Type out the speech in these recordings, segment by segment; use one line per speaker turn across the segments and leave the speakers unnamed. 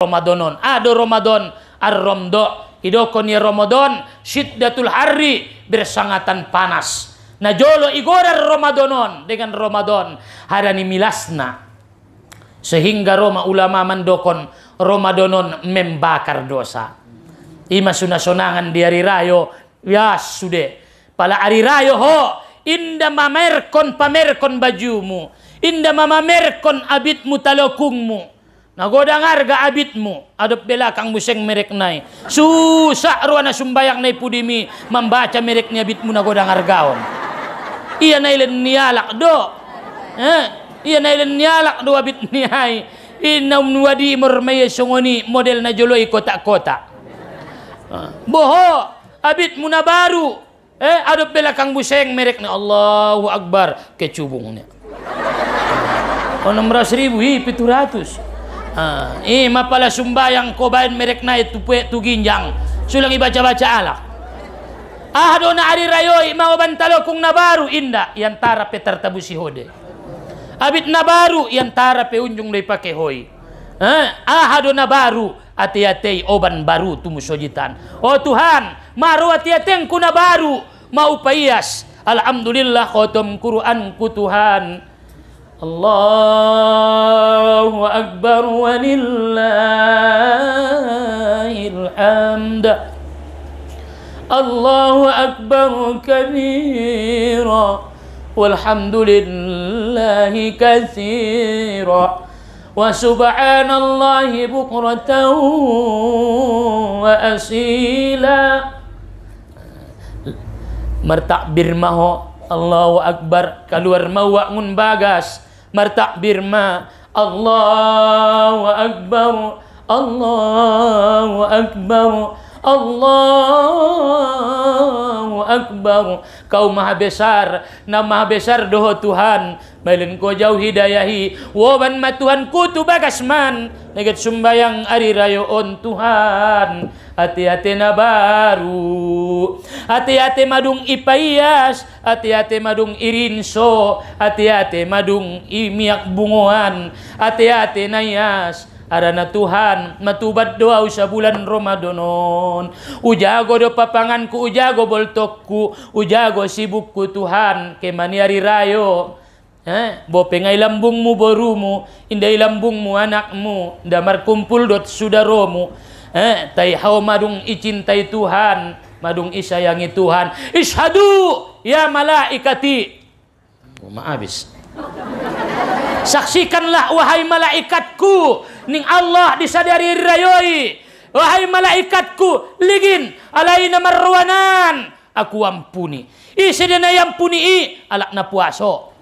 Ramadanon. Ado Ramadan ar-ramdo. Hidokoni Ramadan syiddatul harri bersangatan panas. Najolo igorar Ramadanon dengan Ramadan harani milasna. Sehingga Roma ulama mandokon Ramadanon membakar dosa. Ima sunasonangan di hari rayo ya sude. Pala hari rayo ho inda mamerkon pamerkon bajumu. Inda mamamerkon abitmu talokungmu godang ga abitmu adop bela kang museng merek nai susah ruana sumbayak nai pudimi membaca merek ni nagoda nagodangar gaon iya nai len nialak do eh iya nai len nialak do abit niai inna wadi mermeye songoni model na i kota-kota boho abit na baru eh adop bela kang museng merek ni Allahu akbar kecubungnya 16 ribu hi ratus. Ha, eh mapala sumbayang ko bayan merek na itu puwe tu ginjang. Sulang ibaca-baca alak. Ahadona ari rayoy mawabantalo kung nabaru inda yang tara pe tartabusi hode. Abit nabaru yang tara pe unjung lay pake hoy. Ha, eh? ahadona baru ati-ati oban baru tumusojitan. Oh Tuhan, maru ati-ati kuna baru maupayas. Alhamdulillah khotom Quran ku Tuhan. الله أكبر ولله الحمد الله أكبر كبيرا والحمد لله كثيرا وسبحان الله بكرة وأصيلا مرتع برمه الله أكبر كالور mawa من باغاس مرتع برما الله أكبر الله أكبر الله أكبر Akbar Kau maha besar Na maha besar doho Tuhan balin kau jauh hidayahi woban ma Tuhan kutu bagasman Negat sumbayang ari rayo on Tuhan Hati-hati na baru Hati-hati madung ipayas Hati-hati madung irinso Hati-hati madung imiak bungoan, Hati-hati na yas arana Tuhan matubat doa usah bulan Ramadanon ujago do papanganku ujago boltokku ujago sibukku Tuhan kemani hari rayo eh bo pengai lambungmu borumu indai lambungmu anakmu damar kumpul dot sudaromu eh tai hau madung icintai Tuhan madung isayangi Tuhan ishadu ya malaikati oh, maafis saksikanlah wahai malaikatku ning Allah disadari rayoi wahai malaikatku ligin alaina marwanan aku ampuni isedena yang puni alakna puaso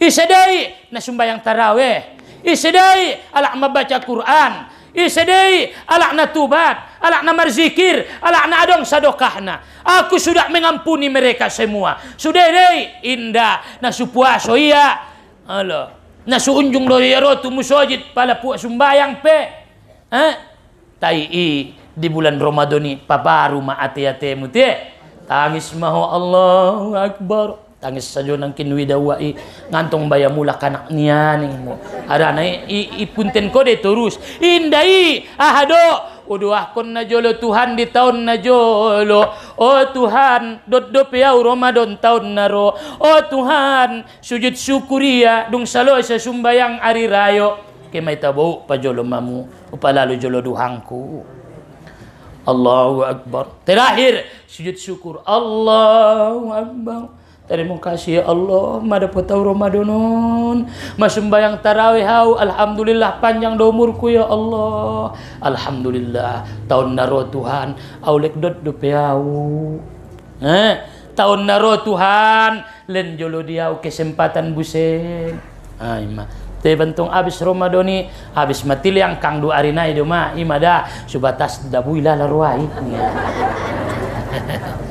isedai na sumbayang taraweh isedai alak mabaca Quran isedai alakna tubat alakna marzikir alakna adong sadokahna aku sudah mengampuni mereka semua sudah indah na supuaso iya Allah na suunjung do yaro tu musajid pala pu sumbayang pe eh tai i di bulan ni paparu ma ate-ate muti tangis maho Allahu akbar tangis sajo nang kinwidawai ngantong baya mula kanak nianing mo arana ipunten ko de terus indai ahado Uduah kun najolo Tuhan di tahun najolo. Oh Tuhan, dodop ya Ramadan tahun naro. Oh Tuhan, sujud syukuria ya, dung salo sa sumbayang ari rayo. Ke mai tabu pa jolo mamu, upalalo jolo duhangku. Allahu Akbar. Terakhir sujud syukur. Allahu Akbar. Terima kasih ya Allah, mada potau Ramadanon. Masumbayang tarawih hau, alhamdulillah panjang domurku ya Allah. Alhamdulillah, tahun naro Tuhan, aulek dot dupeau. Ya eh, tahun naro Tuhan, len jolo diau kesempatan busen. Ah, Te bentung abis Ramadoni. abis mati liang kang dua arina itu mah imada subatas dabuila laruai.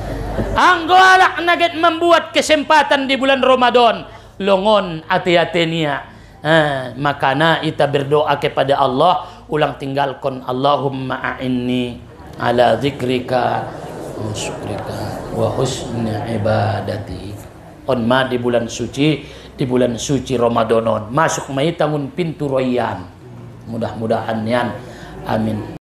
Anggolak naget membuat kesempatan di bulan Ramadan. Longon hati-hati niya. Eh, makana kita berdoa kepada Allah. Ulang tinggalkan Allahumma a'inni ala zikrika wa syukrika wa husni ibadati. On ma di bulan suci, di bulan suci Ramadanon. Masuk mai tangun pintu royan. Mudah-mudahan yan. Amin.